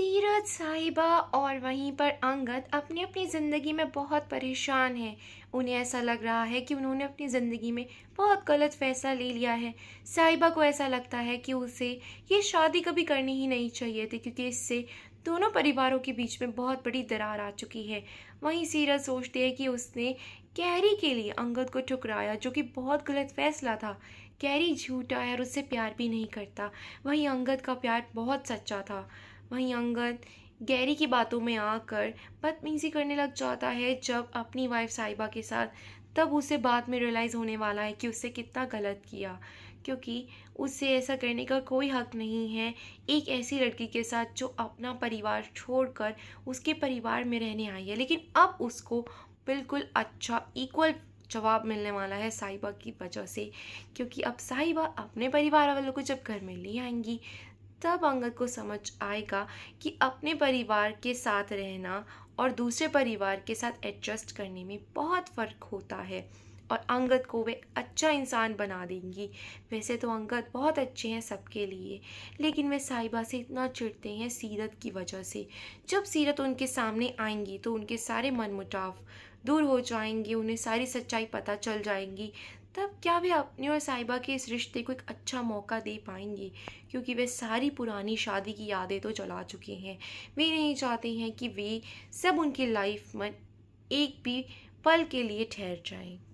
सीरत साहिबा और वहीं पर अंगद अपनी अपनी ज़िंदगी में बहुत परेशान हैं उन्हें ऐसा लग रहा है कि उन्होंने अपनी ज़िंदगी में बहुत गलत फैसला ले लिया है साहिबा को ऐसा लगता है कि उसे ये शादी कभी करनी ही नहीं चाहिए थी क्योंकि इससे दोनों परिवारों के बीच में बहुत बड़ी दरार आ चुकी है वहीं सीरत सोचती है कि उसने कैरी के लिए अंगद को ठुकराया जो कि बहुत गलत फैसला था कैरी झूठा है और उससे प्यार भी नहीं करता वहीं अंगद का प्यार बहुत सच्चा था वहीं अंगद गैरी की बातों में आकर बदमीजी करने लग जाता है जब अपनी वाइफ साहिबा के साथ तब उसे बाद में रियलाइज़ होने वाला है कि उससे कितना गलत किया क्योंकि उससे ऐसा करने का कोई हक नहीं है एक ऐसी लड़की के साथ जो अपना परिवार छोड़कर उसके परिवार में रहने आई है लेकिन अब उसको बिल्कुल अच्छा इक्वल जवाब मिलने वाला है साहिबा की वजह से क्योंकि अब साहिबा अपने परिवार वालों को जब घर में ले आएंगी तब अंगद को समझ आएगा कि अपने परिवार के साथ रहना और दूसरे परिवार के साथ एडजस्ट करने में बहुत फ़र्क होता है और अंगद को वे अच्छा इंसान बना देंगी वैसे तो अंगद बहुत अच्छे हैं सबके लिए लेकिन वे साहिबा से इतना चिढ़ते हैं सीरत की वजह से जब सीरत उनके सामने आएंगी तो उनके सारे मनमुटाव दूर हो जाएंगे उन्हें सारी सच्चाई पता चल जाएंगी तब क्या वे अपने और साहिबा के इस रिश्ते को एक अच्छा मौका दे पाएंगे क्योंकि वे सारी पुरानी शादी की यादें तो जला चुके हैं वे नहीं चाहते हैं कि वे सब उनकी लाइफ में एक भी पल के लिए ठहर जाएं